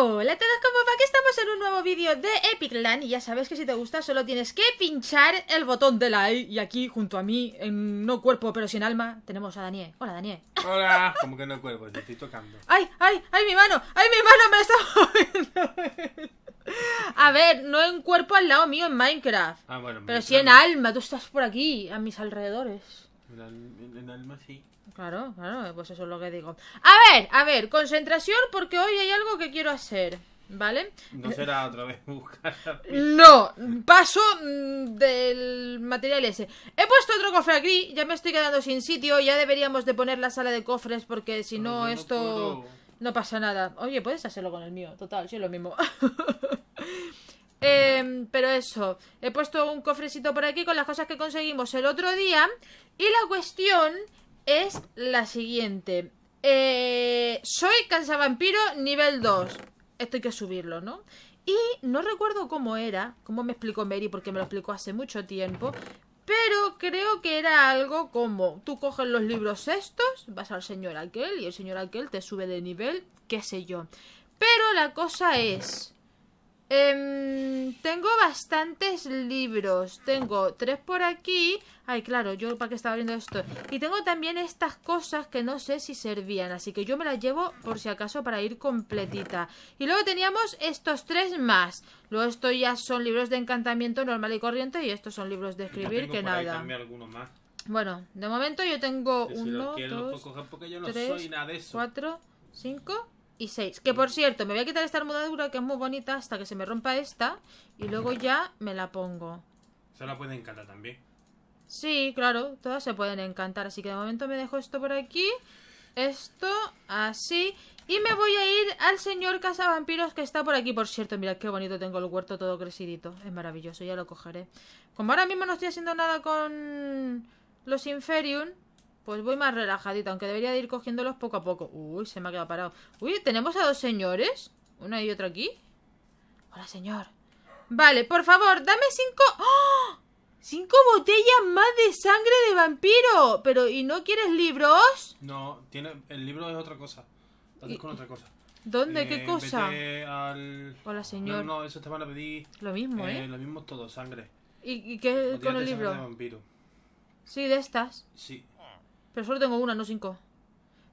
Hola a todos, ¿cómo va? Aquí estamos en un nuevo vídeo de Epic Land Y ya sabes que si te gusta solo tienes que pinchar el botón de like Y aquí, junto a mí, en no cuerpo pero sin alma, tenemos a Daniel Hola, Daniel Hola, como que no cuerpo, te estoy tocando ¡Ay, ay, ay, mi mano! ¡Ay, mi mano me está A ver, no en cuerpo al lado mío en Minecraft ah, bueno, Pero si en alma, tú estás por aquí, a mis alrededores en el, alma Claro, claro, pues eso es lo que digo. A ver, a ver, concentración porque hoy hay algo que quiero hacer, ¿vale? No será otra vez buscar. no, paso mm, del material ese. He puesto otro cofre aquí, ya me estoy quedando sin sitio, ya deberíamos de poner la sala de cofres porque si no, esto... No pasa nada. Oye, puedes hacerlo con el mío. Total, si es lo mismo. Eh, pero eso, he puesto un cofrecito por aquí con las cosas que conseguimos el otro día. Y la cuestión es la siguiente. Eh, soy Vampiro nivel 2. Esto hay que subirlo, ¿no? Y no recuerdo cómo era, cómo me explicó Mary, porque me lo explicó hace mucho tiempo. Pero creo que era algo como, tú coges los libros estos, vas al señor aquel y el señor aquel te sube de nivel, qué sé yo. Pero la cosa es, Em, tengo bastantes libros. Tengo tres por aquí. Ay, claro, yo para qué estaba viendo esto. Y tengo también estas cosas que no sé si servían. Así que yo me las llevo por si acaso para ir completita. Y luego teníamos estos tres más. Luego estos ya son libros de encantamiento normal y corriente. Y estos son libros de escribir que nada. Bueno, de momento yo tengo uno, dos, tres, cuatro, cinco, y 6. Que por cierto, me voy a quitar esta armadura que es muy bonita hasta que se me rompa esta. Y luego ya me la pongo. Se la pueden encantar también. Sí, claro, todas se pueden encantar. Así que de momento me dejo esto por aquí. Esto, así. Y me voy a ir al señor Casa vampiros que está por aquí. Por cierto, mirad qué bonito tengo el huerto todo crecidito. Es maravilloso, ya lo cogeré. Como ahora mismo no estoy haciendo nada con los Inferium, pues voy más relajadita, aunque debería ir cogiéndolos poco a poco. Uy, se me ha quedado parado. Uy, ¿tenemos a dos señores? ¿Una y otra aquí? Hola, señor. Vale, por favor, dame cinco... ¡Oh! ¡Cinco botellas más de sangre de vampiro! Pero, ¿y no quieres libros? No, tiene... el libro es otra cosa. con otra cosa. ¿Dónde? ¿Qué eh, cosa? Al... Hola, señor. No, no, eso te van a pedir... Lo mismo, ¿eh? ¿eh? lo mismo todo, sangre. ¿Y, y qué con el libro? De Sí, de estas. Sí. Pero solo tengo una, no cinco.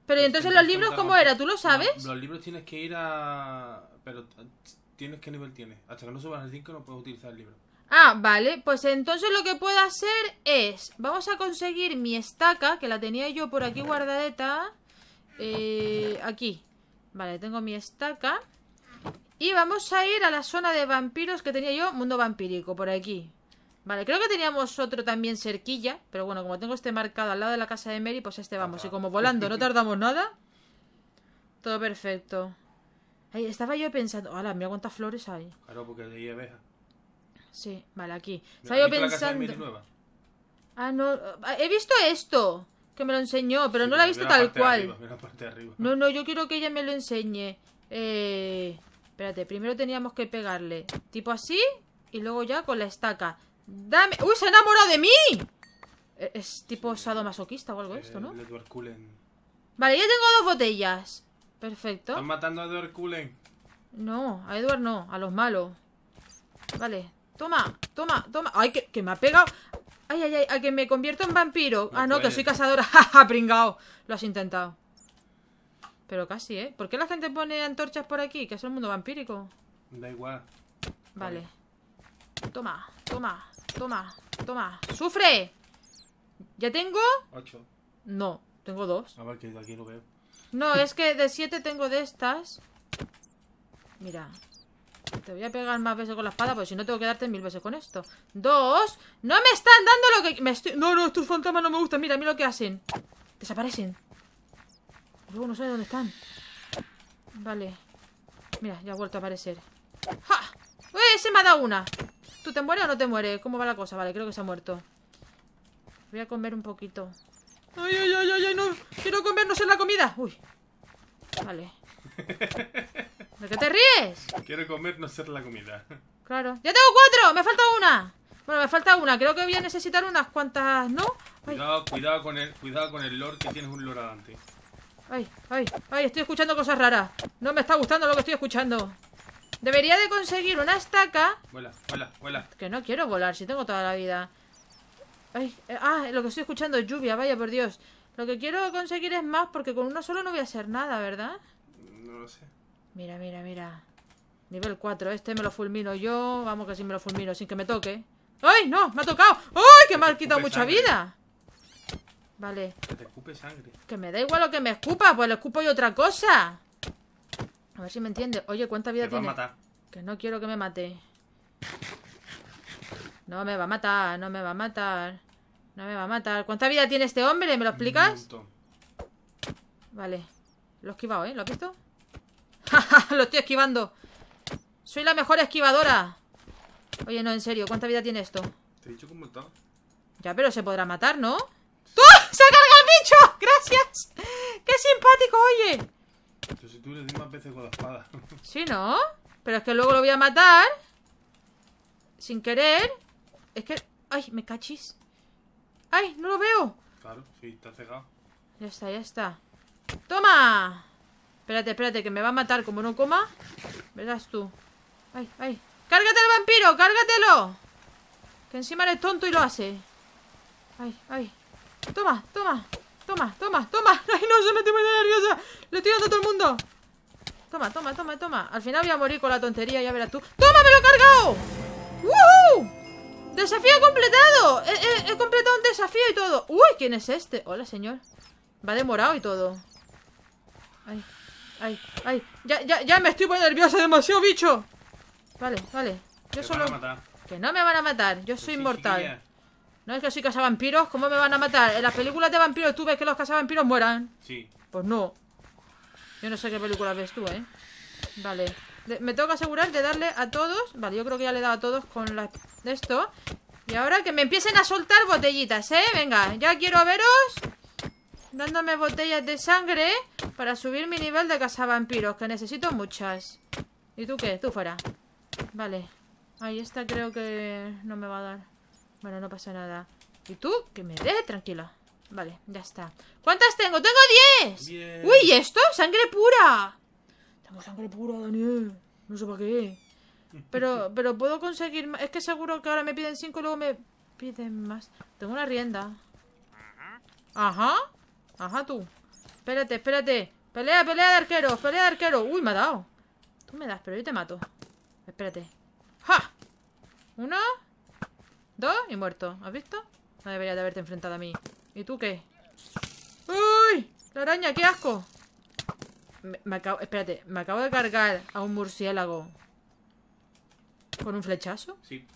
Pero pues entonces los libros, ¿cómo era? Pues ¿Tú lo sabes? los libros tienes que ir a... Pero tienes qué nivel tienes. Hasta que no subas al 5 no puedes utilizar el libro. Ah, vale. Pues entonces lo que puedo hacer es... Vamos a conseguir mi estaca, que la tenía yo por aquí guardadeta. Eh, aquí. Vale, tengo mi estaca. Y vamos a ir a la zona de vampiros que tenía yo, mundo vampírico, por aquí. Vale, creo que teníamos otro también cerquilla, pero bueno, como tengo este marcado al lado de la casa de Mary, pues este vamos. Y como volando, no tardamos nada. Todo perfecto. estaba yo pensando... ¡Hala, mira cuántas flores hay! Claro, porque de ahí abeja. Sí, vale, aquí. Estaba yo pensando... Ah, no... Ah, he visto esto, que me lo enseñó, pero no la he visto tal cual. No, no, yo quiero que ella me lo enseñe. Eh... Espérate, primero teníamos que pegarle tipo así y luego ya con la estaca. ¡Dame! ¡Uy, se enamorado de mí! E-, es tipo sadomasoquista o algo eh, esto, ¿no? Edward Cullen. Vale, yo tengo dos botellas. Perfecto. Están matando a Edward Cullen. No, a Edward no, a los malos. Vale, toma, toma, toma. ¡Ay, que, me ha pegado! ¡Ay, ay, ay! A que me convierto en vampiro. ah, no, que soy cazadora. ¡Ja, pringao! Lo has intentado. Pero casi, ¿eh? ¿Por qué la gente pone antorchas por aquí? Que es el mundo vampírico. Da igual. vale. Toma, toma, Toma, toma. ¡Sufre! ¿Ya tengo? No, tengo dos. A ver, que aquí lo veo. No, es que de siete tengo de estas. Mira. Te voy a pegar más veces con la espada, porque si no tengo que darte mil veces con esto. Dos. No me están dando lo que... Me No, no, estos fantasmas no me gustan. Mira, mira lo que hacen. Desaparecen. Luego no sé dónde están. Vale. Mira, ya ha vuelto a aparecer. ¡Ja! ¡Uy, ¡Eh, Se me ha dado una. ¿Tú te mueres o no te mueres? ¿Cómo va la cosa? Vale, creo que se ha muerto. Voy a comer un poquito. ¡Ay, ay, ay, ay! ay no ¡Quiero comernos en la comida! ¡Uy! Vale. ¿De qué te ríes? Quiero comer, no ser la comida. Claro. ¡Ya tengo cuatro! ¡Me falta una! Bueno, me falta una. Creo que voy a necesitar unas cuantas, ¿no? Cuidado, con el, cuidado con el lore, que tienes un lore adelante. Ay, ay, ay, estoy escuchando cosas raras. No me está gustando lo que estoy escuchando. Debería de conseguir una estaca. Vuela, vuela, vuela. Que no quiero volar, si tengo toda la vida. Eh, ah, lo que estoy escuchando es lluvia, vaya por Dios. Lo que quiero conseguir es más, porque con uno solo no voy a hacer nada, ¿verdad? No lo sé. Mira, mira, mira. Nivel 4, este me lo fulmino yo. Vamos que si me lo fulmino, sin que me toque. ¡Ay, no! ¡Me ha tocado! ¡Ay, que me ha quitado mucha vida! Vale. Que te escupe sangre. Que me da igual lo que me escupa, pues le escupo yo otra cosa. A ver si me entiende. Oye, ¿cuánta vida tiene? Que no quiero que me mate. No me va a matar, no me va a matar. No me va a matar. ¿Cuánta vida tiene este hombre? ¿Me lo explicas? vale. Lo he esquivado, ¿eh? ¿Lo has visto? lo estoy esquivando. Soy la mejor esquivadora. Oye, no, en serio. ¿Cuánta vida tiene esto? Te he dicho que está Ya, pero se podrá matar, ¿no? ¡Tú! ¡Se ha cargado el bicho! ¡Gracias! ¡Qué simpático, oye! si tú le veces con la espada. Sí, ¿no? Pero es que luego lo voy a matar. Sin querer. Es que... ¡Ay, me cachis! ¡Ay, no lo veo! Claro, sí, está cegado. Ya está, ya está. ¡Toma! Espérate, espérate, que me va a matar como no coma. Verás tú. ¡Ay, ay! ¡Cárgate al vampiro! ¡Cárgatelo! Que encima eres tonto y lo hace. ¡Ay, ay! ¡Toma, toma! Toma, toma, toma. Ay, no, se me estoy poniendo nerviosa. ¡Le estoy dando a todo el mundo. Toma, toma, toma, toma. Al final voy a morir con la tontería, ya verás tú. ¡Toma, me lo he cargado! ¡Woohoo! ¡Desafío completado! He, completado un desafío y todo. ¡Uy! ¿Quién es este? Hola, señor. Va demorado y todo. Ay, ay, ay. Ya, ya, ya me estoy poniendo nerviosa demasiado, bicho. Vale, vale. Yo solo. Que no me van a matar. Yo soy inmortal. No es que soy cazavampiros, ¿cómo me van a matar? En las películas de vampiros tú ves que los cazavampiros mueran. Sí. Pues no. Yo no sé qué película ves tú, ¿eh? Vale. me tengo que asegurar de darle a todos. Vale, yo creo que ya le he dado a todos con esto. Y ahora que me empiecen a soltar botellitas, ¿eh? Venga, ya quiero veros dándome botellas de sangre para subir mi nivel de cazavampiros, que necesito muchas. ¿Y tú qué? Tú fuera. Vale. Ahí esta creo que no me va a dar. Bueno, no pasa nada. ¿Y tú? Que me dé, tranquila. Vale, ya está. ¿Cuántas tengo? ¡Tengo 10! ¡Uy, ¿y esto! ¡Sangre pura! Tengo sangre pura, Daniel. No sé para qué. Pero, pero puedo conseguir más. Es que seguro que ahora me piden 5 y luego me piden más. Tengo una rienda. Ajá. Ajá, tú. Espérate, espérate. Pelea, pelea de arquero pelea de arquero Uy, me ha dado. Tú me das, pero yo te mato. Espérate. ¡Ja! Uno. Dos y muerto. ¿Has visto? No debería de haberte enfrentado a mí. ¿Y tú qué? ¡Uy! ¡La araña! ¡Qué asco! Me, acabo... Espérate. Me acabo de cargar a un murciélago. ¿Con un flechazo? Sí.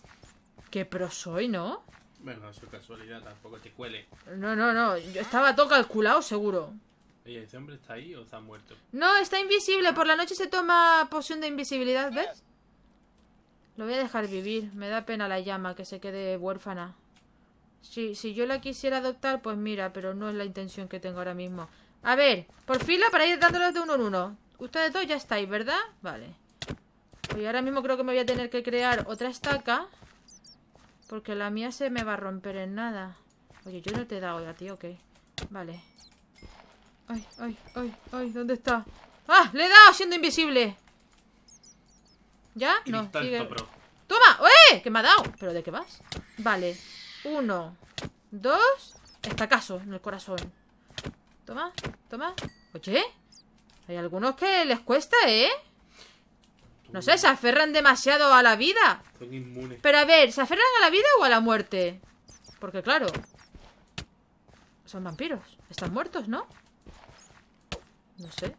Qué pro soy, ¿no? Bueno, eso es casualidad, tampoco te cuele. No, no, no. Yo estaba todo calculado, seguro. Oye, ¿este hombre está ahí o está muerto? No, está invisible. Por la noche se toma poción de invisibilidad, ¿ves? Lo voy a dejar vivir. Me da pena la llama que se quede huérfana. Si, si yo la quisiera adoptar, pues mira, pero no es la intención que tengo ahora mismo. A ver, por fila para ir dándolos de uno en uno. Ustedes dos ya estáis, ¿verdad? Vale. Y ahora mismo creo que me voy a tener que crear otra estaca. Porque la mía se me va a romper en nada. Oye, yo no te he dado ya, tío, ok. Vale. Ay, ay, ay, ay, ¿dónde está? ¡Ah! ¡Le he dado siendo invisible! ¿Ya? No, ¡Toma! ¡Eh! ¡Que me ha dado! ¿Pero de qué vas? Vale. Uno, dos... caso en el corazón. Toma, toma. Oye, hay algunos que les cuesta, ¿eh? No sé, se aferran demasiado a la vida. Son inmunes. Pero a ver, ¿se aferran a la vida o a la muerte? Porque claro, son vampiros. Están muertos, ¿no? No sé.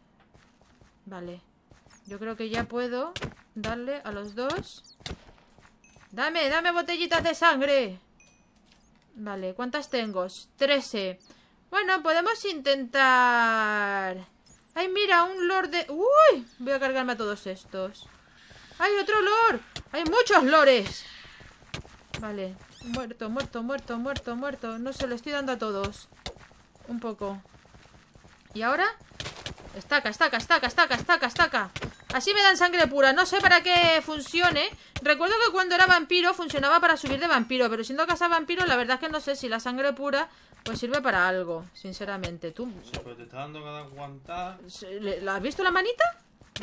Vale. Yo creo que ya puedo Darle a los dos Dame, dame botellitas de sangre Vale, ¿cuántas tengo? Trece Bueno, podemos intentar... ¡Ay, mira! Un lord de... ¡Uy! Voy a cargarme a todos estos ¡Hay otro lord! ¡Hay muchos lores! Vale Muerto, muerto, muerto, muerto, muerto No se lo estoy dando a todos Un poco ¿Y ahora? Estaca, estaca, estaca, estaca, estaca, estaca Así me dan sangre pura. No sé para qué funcione. Recuerdo que cuando era vampiro funcionaba para subir de vampiro. Pero siendo casa vampiro, la verdad es que no sé si la sangre pura pues sirve para algo. Sinceramente, tú... pero te dando cada ¿La has visto la manita?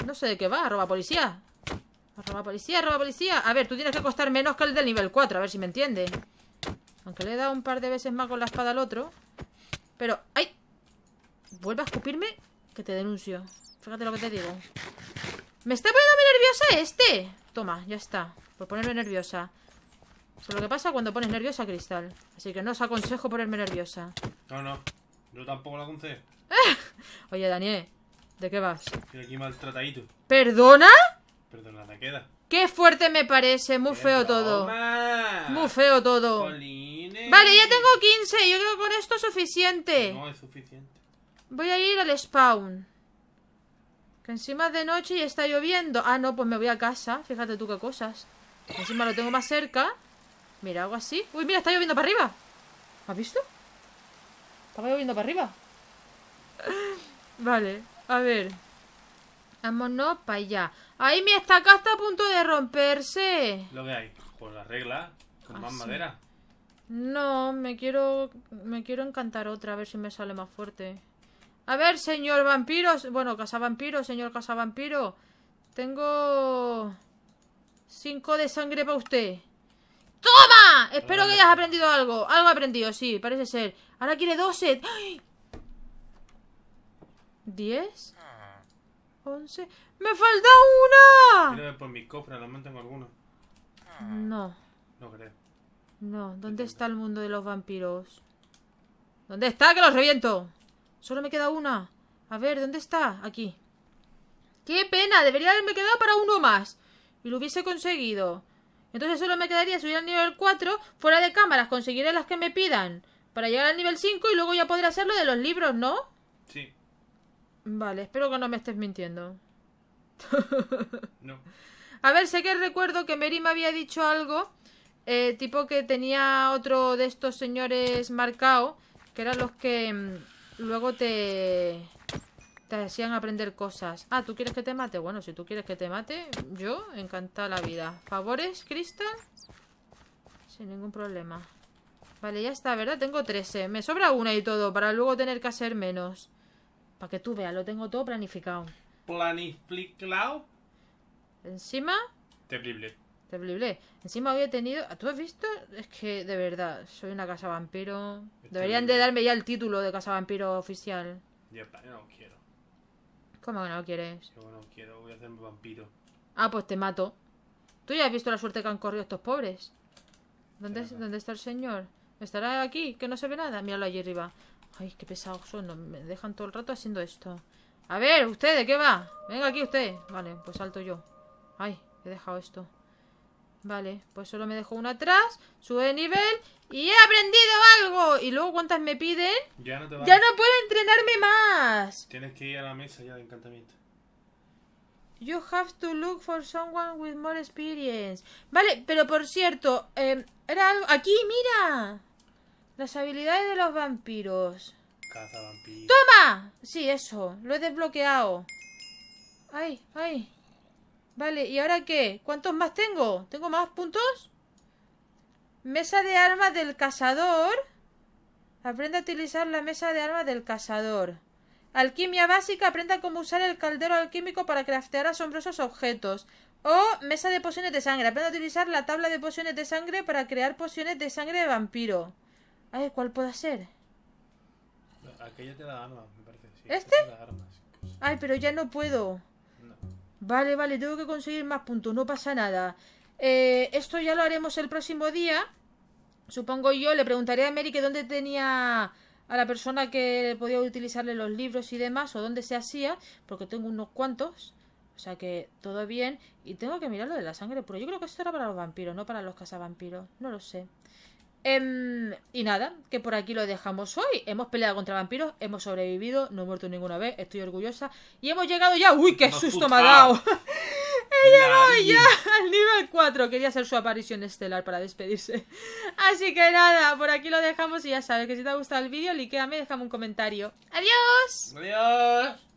No sé de qué va. Arroba policía. Arroba policía, arroba policía. A ver, tú tienes que costar menos que el del nivel 4. A ver si me entiende. Aunque le he dado un par de veces más con la espada al otro. Pero... ¡Ay! Vuelve a escupirme que te denuncio. Fíjate lo que te digo. Me está poniendo muy nerviosa este Toma, ya está Por ponerme nerviosa Eso es lo que pasa cuando pones nerviosa Cristal Así que no os aconsejo ponerme nerviosa No, no Yo tampoco la aconsejo Oye, Daniel ¿De qué vas? Estoy aquí maltratadito ¿Perdona? Perdona, te queda Qué fuerte me parece, muy feo todo. Muy feo todo. Vale, ya tengo 15, yo creo que con esto es suficiente. No, es suficiente. Voy a ir al spawn encima de noche y está lloviendo. Ah, no, pues me voy a casa. Fíjate tú qué cosas. Encima lo tengo más cerca. Mira, algo así. Uy, mira, está lloviendo para arriba. ¿Has visto? Estaba lloviendo para arriba. vale, a ver. Vámonos para allá. ahí mi estaca está a punto de romperse! Lo que hay, pues la regla, con ah, más madera. No, me quiero. Me quiero encantar otra, a ver si me sale más fuerte. A ver, señor vampiro. Bueno, vampiro señor vampiro, Tengo... Cinco de sangre para usted. ¡Toma! Espero que hayas aprendido algo. Algo he aprendido, sí, parece ser. Ahora quiere 12. ¡Ay! ¿10? ¿11? ¡Me falta una! por mi cofre, tengo No. No creo. No, ¿dónde está el mundo de los vampiros? ¿Dónde está? ¡Que los reviento! Solo me queda una. A ver, ¿dónde está? Aquí. ¡Qué pena! Debería haberme quedado para uno más. Y lo hubiese conseguido. Entonces solo me quedaría subir al nivel 4. Fuera de cámaras conseguiré las que me pidan. Para llegar al nivel 5 y luego ya podré hacerlo de los libros, ¿no? Sí. Vale, espero que no me estés mintiendo. no. A ver, sé que recuerdo que Mary me había dicho algo. Eh, tipo que tenía otro de estos señores marcado. Que eran los que mm, luego te... Te hacían aprender cosas. Ah, ¿tú quieres que te mate? Bueno, si tú quieres que te mate, yo encantada la vida. ¿Favores, Crystal? Sin ningún problema. Vale, ya está, ¿verdad? Tengo 13. Me sobra una y todo para luego tener que hacer menos. Para que tú veas, lo tengo todo planificado. ¿Planificado? Encima... Terrible. Terrible. Encima había tenido. ¿Tú has visto? Es que de verdad, soy una casa vampiro. Deberían de darme ya el título de casa vampiro oficial. Yo no quiero. ¿Cómo que no lo quieres? Yo no quiero, voy a hacerme vampiro. Ah, pues te mato. Tú ya has visto la suerte que han corrido estos pobres. ¿Dónde, ¿dónde está el señor? ¿Estará aquí? Que no se ve nada. Míralo allí arriba. Ay, qué pesados son. Me dejan todo el rato haciendo esto. A ver, usted, ¿de qué va? Venga aquí usted. Vale, pues salto yo. Ay, he dejado esto. Vale, pues solo me dejo una atrás, sube de nivel y he aprendido algo. Y luego, ¿cuántas me piden? Ya no te Ya no puedo entrenarme más. Tienes que ir a la mesa ya de encantamiento. You have to look for someone with more experience. Vale, pero por cierto, em, era algo... Aquí, mira. Las habilidades de los vampiros. vampiros. ¡Toma! Sí, eso. Lo he desbloqueado. Ay, ay. Vale, ¿y ahora qué? ¿Cuántos más tengo? ¿Tengo más puntos? Mesa de armas del cazador. Aprenda a utilizar la mesa de armas del cazador. Alquimia básica. Aprenda cómo usar el caldero alquímico para craftear asombrosos objetos. O mesa de pociones de sangre. Aprenda a utilizar la tabla de pociones de sangre para crear pociones de sangre de vampiro. Ay, ¿cuál puede ser? Aquella te da armas, me parece. ¿Este? Ay, pero ya no puedo. Vale, vale, tengo que conseguir más puntos, no pasa nada. Eh, esto ya lo haremos el próximo día. Supongo yo, le preguntaré a Mary que dónde tenía a la persona que podía utilizarle los libros y demás, o dónde se hacía, porque tengo unos cuantos. O sea que todo bien. Y tengo que mirar lo de la sangre pero Yo creo que esto era para los vampiros, no para los cazavampiros. No lo sé. Em, y nada, que por aquí lo dejamos hoy. Hemos peleado contra vampiros, hemos sobrevivido, no he muerto ninguna vez, estoy orgullosa. Y hemos llegado ya. ¡Uy, qué susto me ha dado! he llegado ya al nivel 4. Quería hacer su aparición estelar para despedirse. Así que nada, por aquí lo dejamos y ya sabes que si te ha gustado el vídeo, y déjame un comentario. ¡Adiós! ¡Adiós!